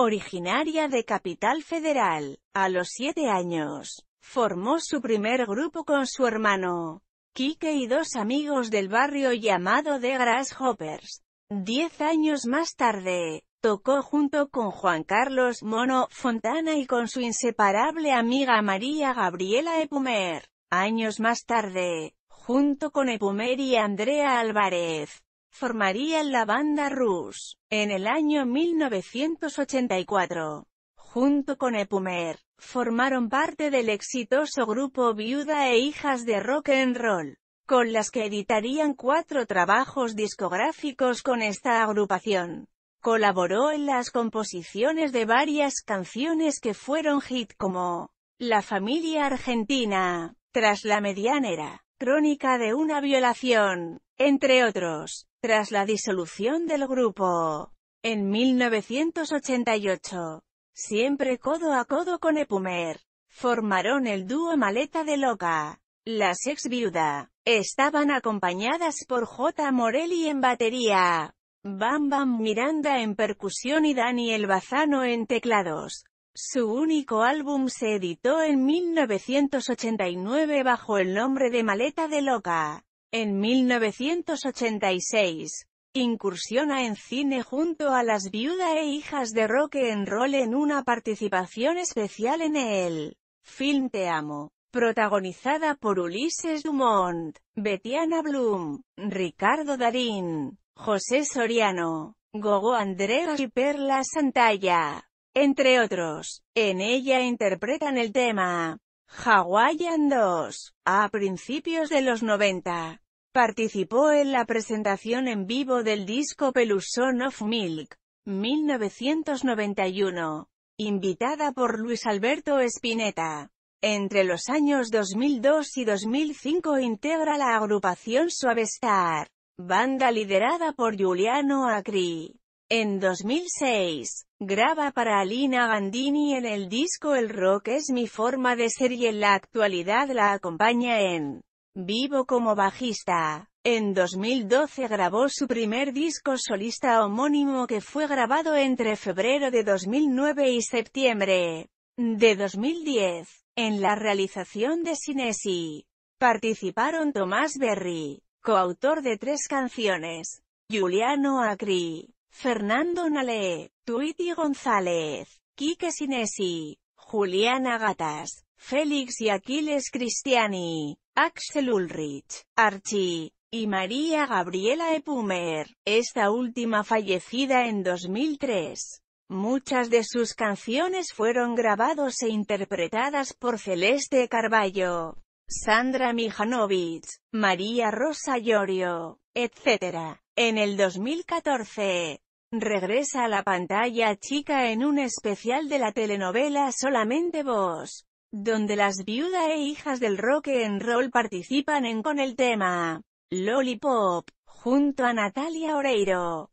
Originaria de Capital Federal, a los siete años, formó su primer grupo con su hermano, Quique y dos amigos del barrio llamado The Grasshoppers. Diez años más tarde, tocó junto con Juan Carlos Mono Fontana y con su inseparable amiga María Gabriela Epumer. Años más tarde, junto con Epumer y Andrea Álvarez, formarían la banda Rus, en el año 1984. Junto con Epumer, formaron parte del exitoso grupo Viuda e Hijas de Rock and Roll, con las que editarían cuatro trabajos discográficos con esta agrupación. Colaboró en las composiciones de varias canciones que fueron hit como La familia argentina, Tras la medianera, Crónica de una violación, entre otros, tras la disolución del grupo. En 1988, siempre codo a codo con Epumer, formaron el dúo Maleta de Loca. Las ex viuda, estaban acompañadas por J. Morelli en batería, Bam Bam Miranda en percusión y Daniel Bazano en teclados. Su único álbum se editó en 1989 bajo el nombre de Maleta de Loca. En 1986, incursiona en cine junto a las viuda e hijas de rock en rol en una participación especial en el film Te Amo, protagonizada por Ulises Dumont, Betiana Bloom, Ricardo Darín, José Soriano, Gogo Andreas y Perla Santalla entre otros. En ella interpretan el tema Hawaiian 2, a principios de los 90. Participó en la presentación en vivo del disco «Pelusón of Milk, 1991, invitada por Luis Alberto Spinetta. Entre los años 2002 y 2005 integra la agrupación Suavestar, banda liderada por Juliano Acri. En 2006, graba para Alina Gandini en el disco El rock es mi forma de ser y en la actualidad la acompaña en Vivo como bajista. En 2012 grabó su primer disco solista homónimo que fue grabado entre febrero de 2009 y septiembre de 2010. En la realización de Sinesi, participaron Tomás Berry, coautor de tres canciones, Juliano Acri, Fernando Nale, Tuiti González, Quique Sinesi, Juliana Gatas, Félix y Aquiles Cristiani, Axel Ulrich, Archie, y María Gabriela Epumer, esta última fallecida en 2003. Muchas de sus canciones fueron grabados e interpretadas por Celeste Carballo. Sandra Mijanovic, María Rosa Llorio, etc. En el 2014, regresa a la pantalla chica en un especial de la telenovela Solamente Vos, donde las viuda e hijas del rock and roll participan en con el tema Lollipop, junto a Natalia Oreiro.